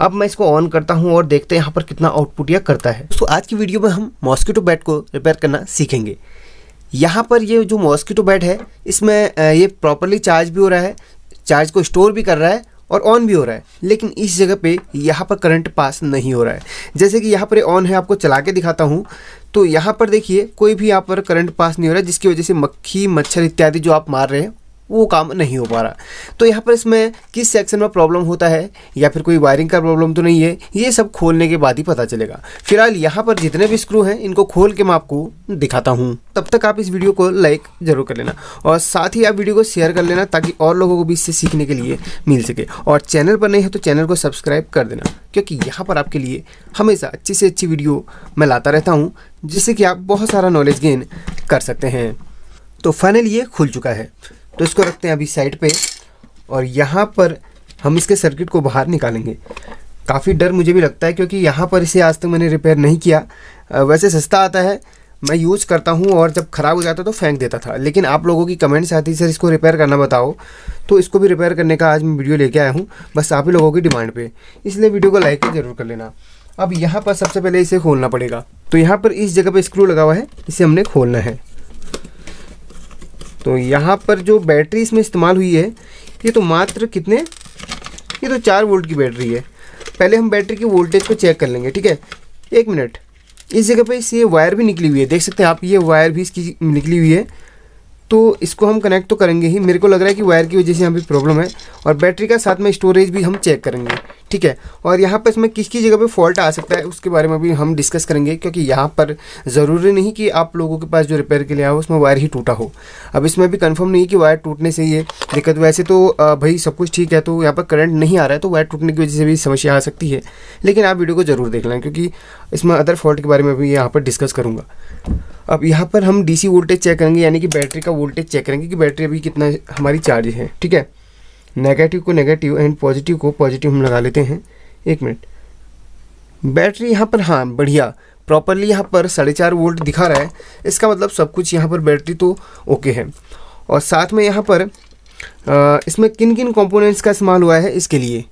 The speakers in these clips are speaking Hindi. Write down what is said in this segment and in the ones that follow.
अब मैं इसको ऑन करता हूँ और देखते हैं यहाँ पर कितना आउटपुट यह करता है दोस्तों आज की वीडियो में हम मॉस्किटो बैट को रिपेयर करना सीखेंगे यहाँ पर ये जो मॉस्किटो बैट है इसमें ये प्रॉपरली चार्ज भी हो रहा है चार्ज को स्टोर भी कर रहा है और ऑन भी हो रहा है लेकिन इस जगह पे यहाँ पर करंट पास नहीं हो रहा है जैसे कि यहाँ पर ऑन है आपको चला के दिखाता हूँ तो यहाँ पर देखिए कोई भी यहाँ पर करंट पास नहीं हो रहा है जिसकी वजह से मक्खी मच्छर इत्यादि जो आप मार रहे हैं वो काम नहीं हो पा रहा तो यहाँ पर इसमें किस सेक्शन में प्रॉब्लम होता है या फिर कोई वायरिंग का प्रॉब्लम तो नहीं है ये सब खोलने के बाद ही पता चलेगा फिलहाल यहाँ पर जितने भी स्क्रू हैं इनको खोल के मैं आपको दिखाता हूँ तब तक आप इस वीडियो को लाइक ज़रूर कर लेना और साथ ही आप वीडियो को शेयर कर लेना ताकि और लोगों को भी इससे सीखने के लिए मिल सके और चैनल पर नहीं है तो चैनल को सब्सक्राइब कर देना क्योंकि यहाँ पर आपके लिए हमेशा अच्छी से अच्छी वीडियो मैं लाता रहता हूँ जिससे कि आप बहुत सारा नॉलेज गेन कर सकते हैं तो फाइनल ये खुल चुका है तो इसको रखते हैं अभी साइड पे और यहाँ पर हम इसके सर्किट को बाहर निकालेंगे काफ़ी डर मुझे भी लगता है क्योंकि यहाँ पर इसे आज तक मैंने रिपेयर नहीं किया वैसे सस्ता आता है मैं यूज़ करता हूँ और जब ख़राब हो जाता तो फेंक देता था लेकिन आप लोगों की कमेंट्स आती सर इसको रिपेयर करना बताओ तो इसको भी रिपेयर करने का आज मैं वीडियो लेके आया हूँ बस आप ही लोगों की डिमांड पर इसलिए वीडियो को लाइक ज़रूर कर लेना अब यहाँ पर सबसे पहले इसे खोलना पड़ेगा तो यहाँ पर इस जगह पर स्क्रू लगा हुआ है इसे हमने खोलना है तो यहाँ पर जो बैटरी इसमें इस्तेमाल हुई है ये तो मात्र कितने ये तो चार वोल्ट की बैटरी है पहले हम बैटरी की वोल्टेज को चेक कर लेंगे ठीक है एक मिनट इस जगह पर इस ये वायर भी निकली हुई है देख सकते हैं आप ये वायर भी इसकी निकली हुई है तो इसको हम कनेक्ट तो करेंगे ही मेरे को लग रहा है कि वायर की वजह से यहाँ पर प्रॉब्लम है और बैटरी का साथ में स्टोरेज भी हम चेक करेंगे ठीक है और यहाँ पर इसमें किस किस जगह पे फॉल्ट आ सकता है उसके बारे में भी हम डिस्कस करेंगे क्योंकि यहाँ पर ज़रूरी नहीं कि आप लोगों के पास जो रिपेयर के लिए आओ उसमें वायर ही टूटा हो अब इसमें भी कंफर्म नहीं कि वायर टूटने से ये दिक्कत वैसे तो भाई सब कुछ ठीक है तो यहाँ पर करंट नहीं आ रहा है तो वायर टूटने की वजह से भी समस्या आ सकती है लेकिन आप वीडियो को ज़रूर देख लें क्योंकि इसमें अदर फॉल्ट के बारे में भी यहाँ पर डिस्कस करूँगा अब यहाँ पर हम डीसी वोल्टेज चेक करेंगे यानी कि बैटरी का वोल्टेज चेक करेंगे कि बैटरी अभी कितना हमारी चार्ज है ठीक है नेगेटिव को नेगेटिव एंड पॉजिटिव को पॉजिटिव हम लगा लेते हैं एक मिनट बैटरी यहाँ पर हाँ बढ़िया प्रॉपरली यहाँ पर साढ़े चार वोल्ट दिखा रहा है इसका मतलब सब कुछ यहाँ पर बैटरी तो ओके है और साथ में यहाँ पर आ, इसमें किन किन कंपोनेंट्स का इस्तेमाल हुआ है इसके लिए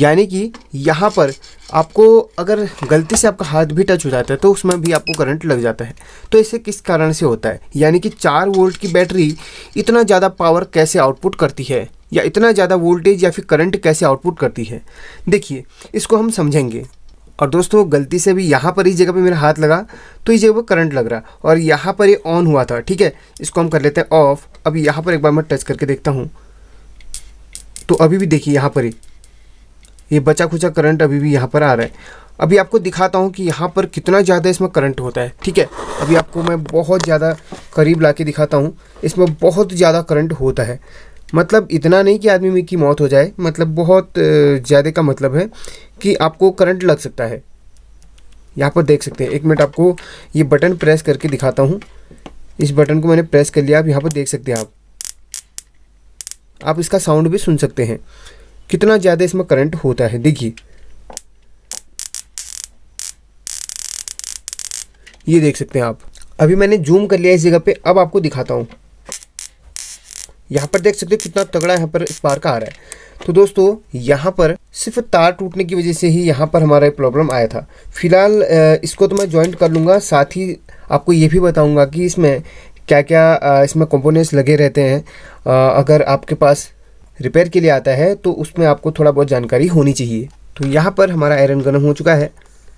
यानी कि यहाँ पर आपको अगर गलती से आपका हाथ भी टच हो जाता है तो उसमें भी आपको करंट लग जाता है तो इसे किस कारण से होता है यानी कि चार वोल्ट की बैटरी इतना ज़्यादा पावर कैसे आउटपुट करती है या इतना ज़्यादा वोल्टेज या फिर करंट कैसे आउटपुट करती है देखिए इसको हम समझेंगे और दोस्तों गलती से भी यहाँ पर इस जगह पे मेरा हाथ लगा तो इस जगह पर करंट लग रहा और यहाँ पर ये ऑन हुआ था ठीक है इसको हम कर लेते हैं ऑफ अभी यहाँ पर एक बार मैं टच करके देखता हूँ तो अभी भी देखिए यहाँ पर ही ये बचा खुचा करंट अभी भी यहाँ पर आ रहा है अभी आपको दिखाता हूँ कि यहाँ पर कितना ज़्यादा इसमें करंट होता है ठीक है अभी आपको मैं बहुत ज़्यादा करीब ला के दिखाता हूँ इसमें बहुत ज़्यादा करंट होता है मतलब इतना नहीं कि आदमी की मौत हो जाए मतलब बहुत ज़्यादा का मतलब है कि आपको करंट लग सकता है यहाँ पर देख सकते हैं एक मिनट आपको ये बटन प्रेस करके दिखाता हूँ इस बटन को मैंने प्रेस कर लिया आप यहाँ पर देख सकते हैं आप आप इसका साउंड भी सुन सकते हैं कितना ज़्यादा इसमें करंट होता है देखिए ये देख सकते हैं आप अभी मैंने जूम कर लिया इस जगह पे अब आपको दिखाता हूँ यहाँ पर देख सकते हो कितना तगड़ा यहाँ पर इस का आ रहा है तो दोस्तों यहाँ पर सिर्फ तार टूटने की वजह से ही यहाँ पर हमारा प्रॉब्लम आया था फिलहाल इसको तो मैं ज्वाइंट कर लूँगा साथ ही आपको ये भी बताऊँगा कि इसमें क्या क्या इसमें कंपोनेंट्स लगे रहते हैं अगर आपके पास रिपेयर के लिए आता है तो उसमें आपको थोड़ा बहुत जानकारी होनी चाहिए तो यहाँ पर हमारा आयरन गर्म हो चुका है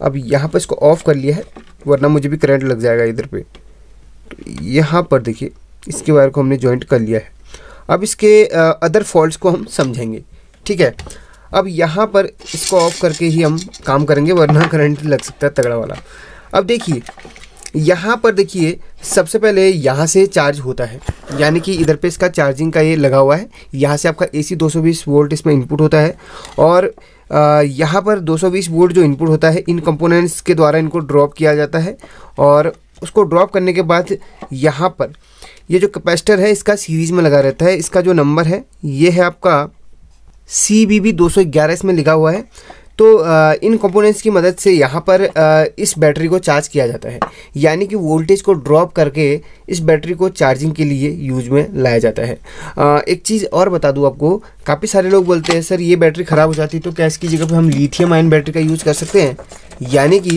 अब यहाँ पर इसको ऑफ़ कर लिया है वरना मुझे भी करंट लग जाएगा इधर पे तो यहाँ पर देखिए इसके वायर को हमने जॉइंट कर लिया है अब इसके अदर फॉल्ट को हम समझेंगे ठीक है अब यहाँ पर इसको ऑफ करके ही हम काम करेंगे वरना करंट लग सकता है तगड़ा वाला अब देखिए यहाँ पर देखिए सबसे पहले यहाँ से चार्ज होता है यानी कि इधर पे इसका चार्जिंग का ये लगा हुआ है यहाँ से आपका एसी 220 वोल्ट इसमें इनपुट होता है और यहाँ पर 220 वोल्ट जो इनपुट होता है इन कंपोनेंट्स के द्वारा इनको ड्रॉप किया जाता है और उसको ड्रॉप करने के बाद यहाँ पर ये जो कैपेसिटर है इसका सीरीज़ में लगा रहता है इसका जो नंबर है ये है आपका सी बी बी दो सौ ग्यारह इसमें लिखा हुआ है तो इन कंपोनेंट्स की मदद से यहाँ पर इस बैटरी को चार्ज किया जाता है यानी कि वोल्टेज को ड्रॉप करके इस बैटरी को चार्जिंग के लिए यूज में लाया जाता है एक चीज़ और बता दूँ आपको काफ़ी सारे लोग बोलते हैं सर ये बैटरी ख़राब हो जाती है तो क्या इसकी जगह पर हम लिथियम आयन बैटरी का यूज़ कर सकते हैं यानी कि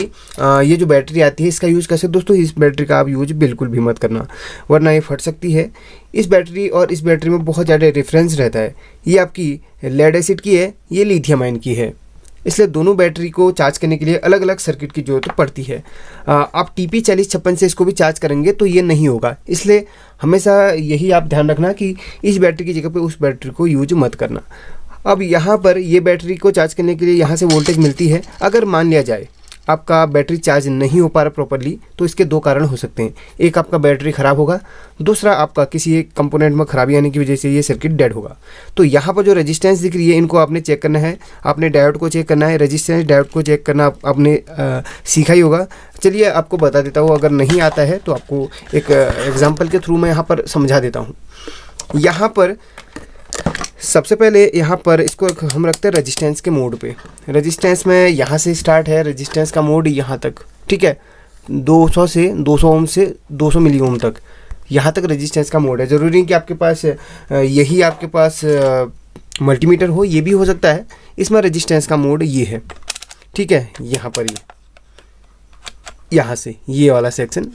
ये जो बैटरी आती है इसका यूज़ कर सकते दोस्तों इस बैटरी का आप यूज बिल्कुल भी मत करना वरना ये फट सकती है इस बैटरी और इस बैटरी में बहुत ज़्यादा डिफरेंस रहता है ये आपकी लेड एसिड की है ये लिथियम आयन की है इसलिए दोनों बैटरी को चार्ज करने के लिए अलग अलग सर्किट की ज़रूरत पड़ती है आप टी पी चालीस छप्पन से इसको भी चार्ज करेंगे तो ये नहीं होगा इसलिए हमेशा यही आप ध्यान रखना कि इस बैटरी की जगह पर उस बैटरी को यूज मत करना अब यहाँ पर ये बैटरी को चार्ज करने के लिए यहाँ से वोल्टेज मिलती है अगर मान लिया जाए आपका बैटरी चार्ज नहीं हो पा रहा प्रॉपरली तो इसके दो कारण हो सकते हैं एक आपका बैटरी ख़राब होगा दूसरा आपका किसी एक कंपोनेंट में खराबी आने की वजह से ये सर्किट डेड होगा तो यहाँ पर जो रेजिस्टेंस दिख रही है इनको आपने चेक करना है आपने डायोड को चेक करना है रेजिस्टेंस डायोड को चेक करना आप, आपने आ, सीखा ही होगा चलिए आपको बता देता हूँ अगर नहीं आता है तो आपको एक एग्ज़ाम्पल के थ्रू मैं यहाँ पर समझा देता हूँ यहाँ पर सबसे पहले यहाँ पर इसको हम रखते हैं रजिस्टेंस के मोड पे रजिस्टेंस में यहाँ से स्टार्ट है रजिस्टेंस का मोड यहाँ तक ठीक है 200 से 200 ओम से 200 मिली ओम तक यहाँ तक रजिस्टेंस का मोड है ज़रूरी नहीं कि आपके पास यही आपके पास मल्टीमीटर हो ये भी हो सकता है इसमें रजिस्टेंस का मोड ये है ठीक है यहाँ पर ये यहाँ से ये वाला सेक्शन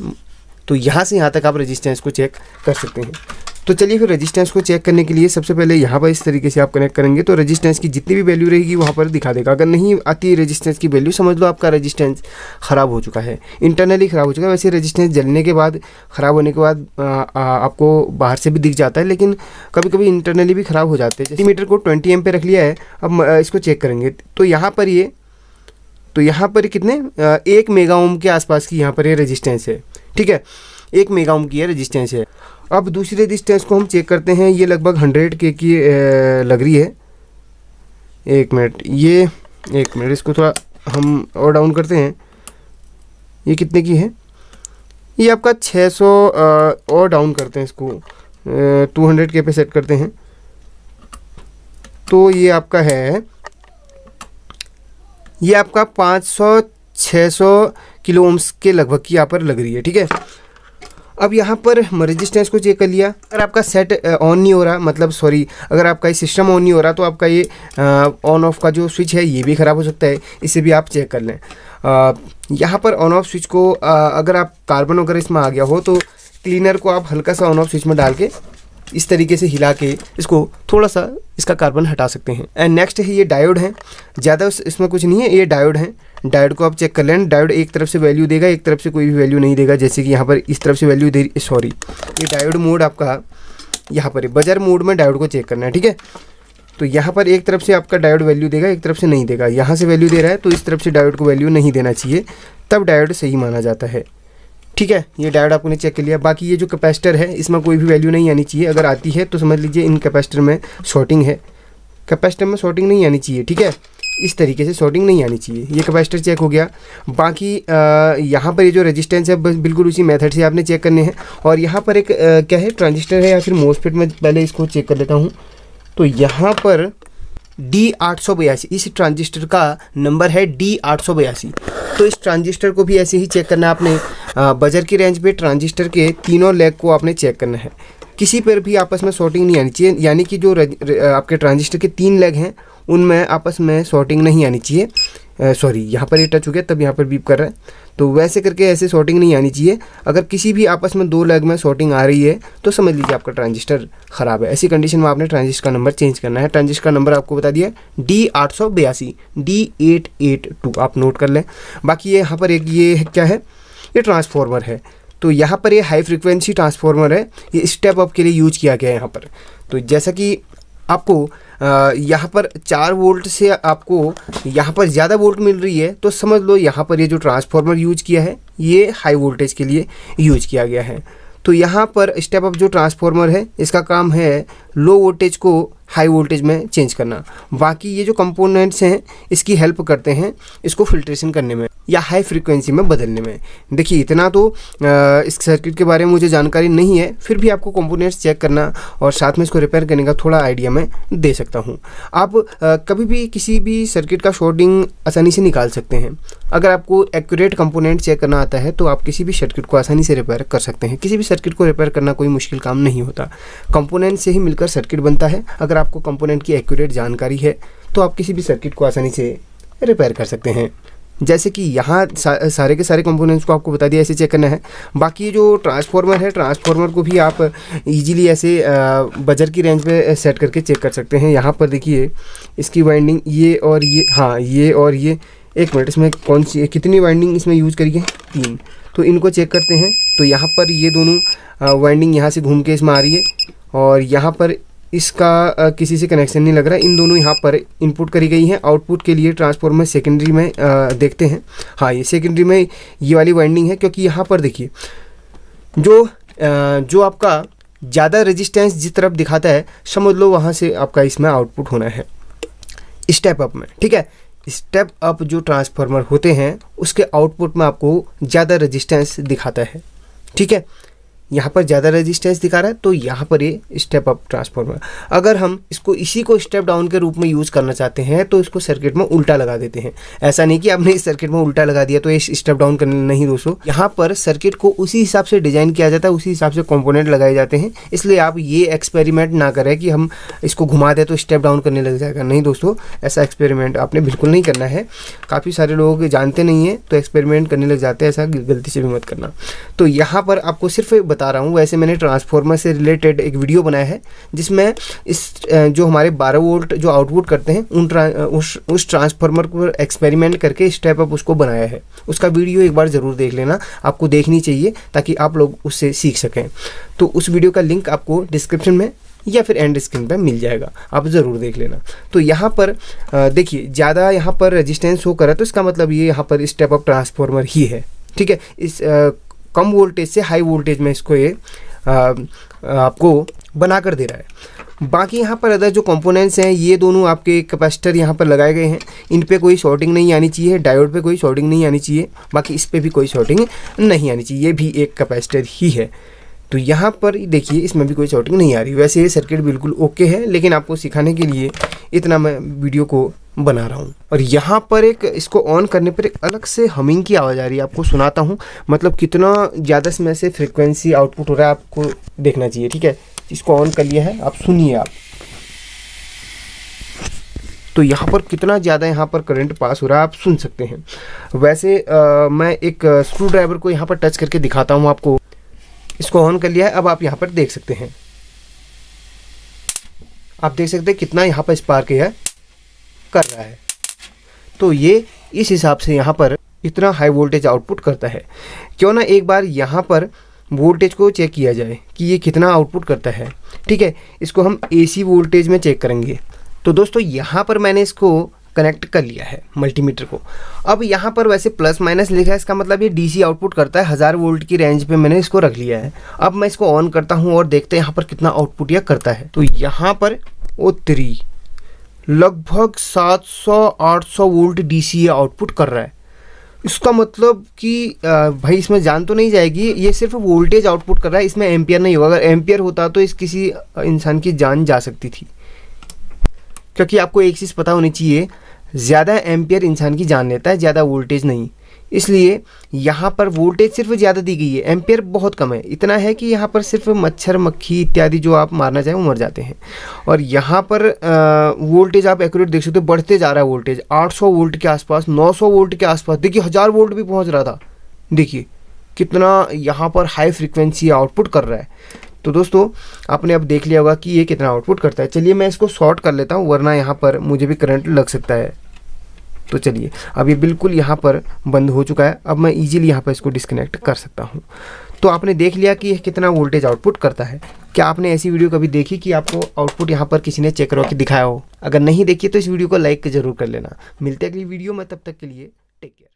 तो यहाँ से यहाँ तक आप रजिस्टेंस को चेक कर सकते हैं तो चलिए फिर रजिस्टेंस को चेक करने के लिए सबसे पहले यहाँ पर इस तरीके से आप कनेक्ट करेंगे तो रजिस्टेंस की जितनी भी वैल्यू रहेगी वहाँ पर दिखा देगा अगर नहीं आती रजिस्टेंस की वैल्यू समझ लो आपका रजिस्टेंस ख़राब हो चुका है इंटरनली ख़राब हो चुका है वैसे रजिस्टेंस जलने के बाद ख़राब होने के बाद आपको बाहर से भी दिख जाता है लेकिन कभी कभी इंटरनली भी ख़राब हो जाते हैं मीटर को ट्वेंटी एम पे रख लिया है अब इसको चेक करेंगे तो यहाँ पर ये तो यहाँ पर कितने एक मेगा ओम के आसपास की यहाँ पर ये रजिस्टेंस है ठीक है एक मेगा ओम की है रजिस्टेंस है अब दूसरे डिस्टेंस को हम चेक करते हैं ये लगभग हंड्रेड के की लग रही है एक मिनट ये एक मिनट इसको थोड़ा हम और डाउन करते हैं ये कितने की है ये आपका 600 और डाउन करते हैं इसको 200 के पे सेट करते हैं तो ये आपका है ये आपका 500 600 किलो ओम्स के लगभग की यहाँ पर लग रही है ठीक है अब यहाँ पर रजिस्टेंस को चेक कर लिया अगर आपका सेट ऑन uh, नहीं हो रहा मतलब सॉरी अगर आपका ये सिस्टम ऑन नहीं हो रहा तो आपका ये ऑन uh, ऑफ का जो स्विच है ये भी ख़राब हो सकता है इसे भी आप चेक कर लें uh, यहाँ पर ऑन ऑफ स्विच को आ, अगर आप कार्बन वगैरह इसमें आ गया हो तो क्लीनर को आप हल्का सा ऑन ऑफ स्विच में डाल के इस तरीके से हिला के इसको थोड़ा सा इसका कार्बन हटा सकते हैं एंड नेक्स्ट है ये डायोड है ज़्यादा इसमें कुछ नहीं है ये डायोड है डायोड को आप चेक कर लें डायोड एक तरफ से वैल्यू देगा एक तरफ से कोई भी वैल्यू नहीं देगा जैसे कि यहाँ पर इस तरफ से वैल्यू दे सॉरी ये डायोड मोड आपका यहाँ पर बजर मोड में डायोड को चेक करना है ठीक है तो यहाँ पर एक तरफ से आपका डायोड वैल्यू देगा एक तरफ से नहीं देगा यहाँ से वैल्यू दे रहा है तो इस तरफ से डायोड को वैल्यू नहीं देना चाहिए तब डायोड सही माना जाता है ठीक है ये डायोड आपने चेक कर लिया बाकी ये जो कैपेसिटर है इसमें कोई भी वैल्यू नहीं आनी चाहिए अगर आती है तो समझ लीजिए इन कैपेसिटर में शॉर्टिंग है कैपेसिटर में शॉर्टिंग नहीं आनी चाहिए ठीक है इस तरीके से शॉर्टिंग नहीं आनी चाहिए ये कैपेसिटर चेक हो गया बाकी यहाँ पर ये जो रेजिस्टेंस है बस बिल्कुल उसी मेथड से आपने चेक करने हैं और यहाँ पर एक आ, क्या है ट्रांजिस्टर है या फिर मोसफेट में पहले इसको चेक कर लेता हूँ तो यहाँ पर डी आठ सौ बयासी इस ट्रांजिस्टर का नंबर है डी आठ सौ बयासी तो इस ट्रांजिस्टर को भी ऐसे ही चेक करना आपने बजर की रेंज पे ट्रांजिस्टर के तीनों लेग को आपने चेक करना है किसी पर भी आपस में शॉर्टिंग नहीं आनी चाहिए यानी कि जो आपके ट्रांजिस्टर के तीन लेग हैं उनमें आपस में शॉर्टिंग नहीं आनी चाहिए सॉरी यहाँ पर ये टच हो गया तब यहाँ पर बीप कर रहा है तो वैसे करके ऐसे शॉर्टिंग नहीं आनी चाहिए अगर किसी भी आपस में दो लेग में शॉर्टिंग आ रही है तो समझ लीजिए आपका ट्रांजिस्टर ख़राब है ऐसी कंडीशन में आपने ट्रांजिस्टर का नंबर चेंज करना है ट्रांजिस्टर का नंबर आपको बता दिया डी आठ सौ बयासी डी एट एट टू आप नोट कर लें बाकी ये यहाँ पर एक ये क्या है ये ट्रांसफार्मर है तो यहाँ पर ये हाई फ्रिक्वेंसी ट्रांसफार्मर है ये स्टेप अप के लिए यूज किया गया है यहाँ पर तो जैसा कि आपको यहाँ पर चार वोल्ट से आपको यहाँ पर ज़्यादा वोल्ट मिल रही है तो समझ लो यहाँ पर ये जो ट्रांसफार्मर यूज किया है ये हाई वोल्टेज के लिए यूज किया गया है तो यहाँ पर स्टेप अप जो ट्रांसफार्मर है इसका काम है लो वोल्टेज को हाई वोल्टेज में चेंज करना बाकी ये जो कंपोनेंट्स हैं इसकी हेल्प करते हैं इसको फिल्ट्रेशन करने में या हाई फ्रिक्वेंसी में बदलने में देखिए इतना तो इस सर्किट के बारे में मुझे जानकारी नहीं है फिर भी आपको कंपोनेंट्स चेक करना और साथ में इसको रिपेयर करने का थोड़ा आइडिया मैं दे सकता हूँ आप कभी भी किसी भी सर्किट का शॉर्टिंग आसानी से निकाल सकते हैं अगर आपको एक्यूरेट कंपोनेंट चेक करना आता है तो आप किसी भी सर्किट को आसानी से रिपेयर कर सकते हैं किसी भी सर्किट को रिपेयर करना कोई मुश्किल काम नहीं होता कंपोनेंट से ही मिलकर सर्किट बनता है अगर आपको कंपोनेंट की एक्यूरेट जानकारी है तो आप किसी भी सर्किट को आसानी से रिपेयर कर सकते हैं जैसे कि यहाँ सा, सारे के सारे कंपोनेंट्स को आपको बता दिया ऐसे चेक करना है बाकी ये जो ट्रांसफार्मर है ट्रांसफार्मर को भी आप इजीली ऐसे बजर की रेंज पे सेट करके चेक कर सकते हैं यहाँ पर देखिए इसकी वाइंडिंग ये और ये हाँ ये और ये एक मिनट इसमें कौन सी कितनी वाइंडिंग इसमें यूज़ करिए तीन तो इनको चेक करते हैं तो यहाँ पर ये दोनों वाइंडिंग यहाँ से घूम के इसमें आ रही है और यहाँ पर इसका किसी से कनेक्शन नहीं लग रहा इन दोनों यहाँ पर इनपुट करी गई हैं आउटपुट के लिए ट्रांसफॉर्मर सेकेंडरी में देखते हैं हाँ ये सेकेंडरी में ये वाली वाइंडिंग है क्योंकि यहाँ पर देखिए जो जो आपका ज़्यादा रेजिस्टेंस जिस तरफ दिखाता है समझ लो वहाँ से आपका इसमें आउटपुट होना है स्टेप अप में ठीक है स्टेप अप जो ट्रांसफार्मर होते हैं उसके आउटपुट में आपको ज़्यादा रजिस्टेंस दिखाता है ठीक है यहाँ पर ज़्यादा रेजिस्टेंस दिखा रहा है तो यहाँ पर ये स्टेप अप ट्रांसफॉर्मर अगर हम इसको इसी को स्टेप डाउन के रूप में यूज़ करना चाहते हैं तो इसको सर्किट में उल्टा लगा देते हैं ऐसा नहीं कि आपने इस सर्किट में उल्टा लगा दिया तो ये स्टेप डाउन करने नहीं दोस्तों यहाँ पर सर्किट को उसी हिसाब से डिजाइन किया जाता है उसी हिसाब से कॉम्पोनेंट लगाए जाते हैं इसलिए आप ये एक्सपेरिमेंट ना करें कि हम इसको घुमा दें तो स्टेप डाउन करने लग जाएगा नहीं दोस्तों ऐसा एक्सपेरिमेंट आपने बिल्कुल नहीं करना है काफ़ी सारे लोग जानते नहीं हैं तो एक्सपेरिमेंट करने लग जाते हैं ऐसा गलती से भी मत करना तो यहाँ पर आपको सिर्फ बता रहा हूँ वैसे मैंने ट्रांसफार्मर से रिलेटेड एक वीडियो बनाया है जिसमें इस जो हमारे 12 वोल्ट जो आउटपुट करते हैं उन ट्रा, उस उस ट्रांसफार्मर को एक्सपेरिमेंट करके स्टेप अप उसको बनाया है उसका वीडियो एक बार ज़रूर देख लेना आपको देखनी चाहिए ताकि आप लोग उससे सीख सकें तो उस वीडियो का लिंक आपको डिस्क्रिप्शन में या फिर एंड स्क्रीन पर मिल जाएगा आप ज़रूर देख लेना तो यहाँ पर देखिए ज़्यादा यहाँ पर रेजिस्टेंस हो करा तो इसका मतलब ये यहाँ पर स्टेप अप ट्रांसफार्मर ही है ठीक है इस आ, कम वोल्टेज से हाई वोल्टेज में इसको ये आपको बना कर दे रहा है बाकी यहाँ पर अदर जो कंपोनेंट्स हैं ये दोनों आपके कैपेसिटर यहाँ पर लगाए गए हैं इन पे कोई शॉर्टिंग नहीं आनी चाहिए डायोड पे कोई शॉर्टिंग नहीं आनी चाहिए बाकी इस पे भी कोई शॉर्टिंग नहीं आनी चाहिए ये भी एक कैपेसिटर ही है तो यहाँ पर देखिए इसमें भी कोई शॉर्टिंग नहीं आ रही वैसे ये सर्किट बिल्कुल ओके है लेकिन आपको सिखाने के लिए इतना मैं वीडियो को बना रहा हूँ और यहाँ पर एक इसको ऑन करने पर एक अलग से हमिंग की आवाज़ आ रही है आपको सुनाता हूँ मतलब कितना ज़्यादा समय से फ्रिक्वेंसी आउटपुट हो रहा है आपको देखना चाहिए ठीक है इसको ऑन कर लिया है आप सुनिए आप तो यहाँ पर कितना ज़्यादा यहाँ पर करंट पास हो रहा है आप सुन सकते हैं वैसे आ, मैं एक स्क्रू ड्राइवर को यहाँ पर टच करके दिखाता हूँ आपको इसको ऑन कर लिया है अब आप यहाँ पर देख सकते हैं आप देख सकते हैं कितना यहाँ पर स्पार्क है कर रहा है तो ये इस हिसाब से यहाँ पर इतना हाई वोल्टेज आउटपुट करता है क्यों ना एक बार यहाँ पर वोल्टेज को चेक किया जाए कि ये कितना आउटपुट करता है ठीक है इसको हम एसी वोल्टेज में चेक करेंगे तो दोस्तों यहाँ पर मैंने इसको कनेक्ट कर लिया है मल्टीमीटर को अब यहाँ पर वैसे प्लस माइनस लिखा है इसका मतलब ये डीसी आउटपुट करता है हज़ार वोल्ट की रेंज पे मैंने इसको रख लिया है अब मैं इसको ऑन करता हूँ और देखते हैं यहाँ पर कितना आउटपुट यह करता है तो यहाँ पर ओ थ्री लगभग 700-800 वोल्ट डीसीए आउटपुट कर रहा है इसका मतलब कि भाई इसमें जान तो नहीं जाएगी ये सिर्फ वोल्टेज आउटपुट कर रहा है इसमें एम्पियर नहीं होगा अगर एम्पियर होता तो इस किसी इंसान की जान जा सकती थी क्योंकि आपको एक चीज़ पता होनी चाहिए ज़्यादा एम्पियर इंसान की जान लेता है ज़्यादा वोल्टेज नहीं इसलिए यहाँ पर वोल्टेज सिर्फ ज़्यादा दी गई है एम्पेयर बहुत कम है इतना है कि यहाँ पर सिर्फ मच्छर मक्खी इत्यादि जो आप मारना चाहें वो मर जाते हैं और यहाँ पर वोल्टेज आप एक्यूरेट देख सकते हो बढ़ते जा रहा है वोल्टेज 800 वोल्ट के आसपास 900 वोल्ट के आसपास देखिए हज़ार वोल्ट भी पहुँच रहा था देखिए कितना यहाँ पर हाई फ्रिक्वेंसी आउटपुट कर रहा है तो दोस्तों आपने अब देख लिया होगा कि ये कितना आउटपुट करता है चलिए मैं इसको शॉर्ट कर लेता हूँ वरना यहाँ पर मुझे भी करंट लग सकता है तो चलिए अब ये बिल्कुल यहाँ पर बंद हो चुका है अब मैं ईजिली यहाँ पर इसको डिस्कनेक्ट कर सकता हूँ तो आपने देख लिया कि यह कितना वोल्टेज आउटपुट करता है क्या आपने ऐसी वीडियो कभी देखी कि आपको आउटपुट यहाँ पर किसी ने चेक करवा के दिखाया हो अगर नहीं देखिए तो इस वीडियो को लाइक जरूर कर लेना मिलते अगली वीडियो में तब तक के लिए टेक केयर